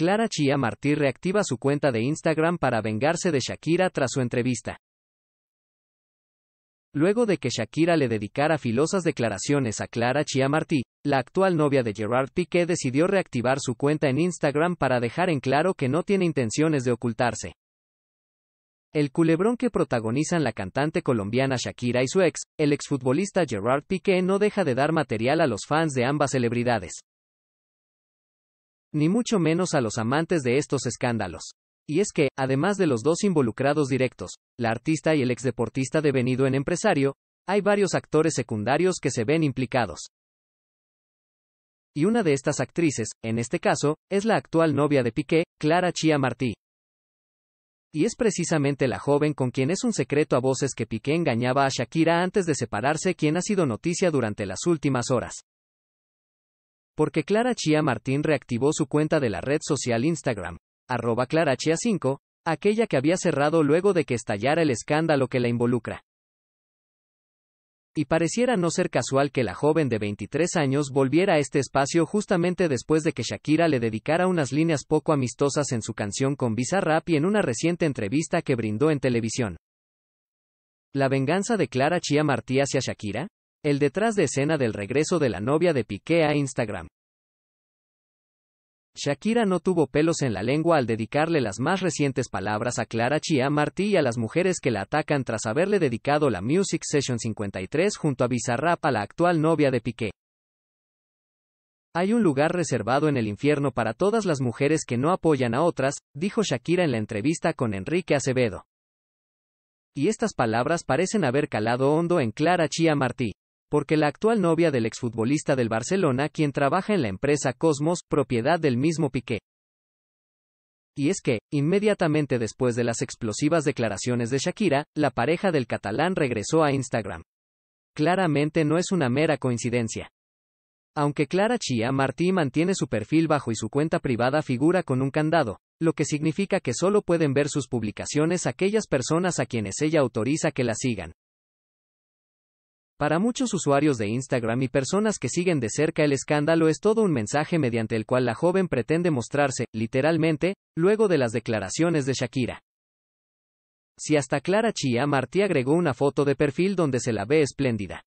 Clara Chia Martí reactiva su cuenta de Instagram para vengarse de Shakira tras su entrevista. Luego de que Shakira le dedicara filosas declaraciones a Clara Chia Martí, la actual novia de Gerard Piqué decidió reactivar su cuenta en Instagram para dejar en claro que no tiene intenciones de ocultarse. El culebrón que protagonizan la cantante colombiana Shakira y su ex, el exfutbolista Gerard Piqué no deja de dar material a los fans de ambas celebridades ni mucho menos a los amantes de estos escándalos. Y es que, además de los dos involucrados directos, la artista y el exdeportista devenido en empresario, hay varios actores secundarios que se ven implicados. Y una de estas actrices, en este caso, es la actual novia de Piqué, Clara Chia Martí. Y es precisamente la joven con quien es un secreto a voces que Piqué engañaba a Shakira antes de separarse quien ha sido noticia durante las últimas horas porque Clara Chia Martín reactivó su cuenta de la red social Instagram, arroba Clara Chia 5, aquella que había cerrado luego de que estallara el escándalo que la involucra. Y pareciera no ser casual que la joven de 23 años volviera a este espacio justamente después de que Shakira le dedicara unas líneas poco amistosas en su canción con Bizarrap y en una reciente entrevista que brindó en televisión. ¿La venganza de Clara Chia Martí hacia Shakira? El detrás de escena del regreso de la novia de Piqué a Instagram. Shakira no tuvo pelos en la lengua al dedicarle las más recientes palabras a Clara Chia Martí y a las mujeres que la atacan tras haberle dedicado la Music Session 53 junto a Bizarrap a la actual novia de Piqué. Hay un lugar reservado en el infierno para todas las mujeres que no apoyan a otras, dijo Shakira en la entrevista con Enrique Acevedo. Y estas palabras parecen haber calado hondo en Clara Chia Martí porque la actual novia del exfutbolista del Barcelona, quien trabaja en la empresa Cosmos, propiedad del mismo Piqué. Y es que, inmediatamente después de las explosivas declaraciones de Shakira, la pareja del catalán regresó a Instagram. Claramente no es una mera coincidencia. Aunque Clara Chia Martí mantiene su perfil bajo y su cuenta privada figura con un candado, lo que significa que solo pueden ver sus publicaciones aquellas personas a quienes ella autoriza que la sigan. Para muchos usuarios de Instagram y personas que siguen de cerca el escándalo es todo un mensaje mediante el cual la joven pretende mostrarse, literalmente, luego de las declaraciones de Shakira. Si hasta Clara Chia Martí agregó una foto de perfil donde se la ve espléndida.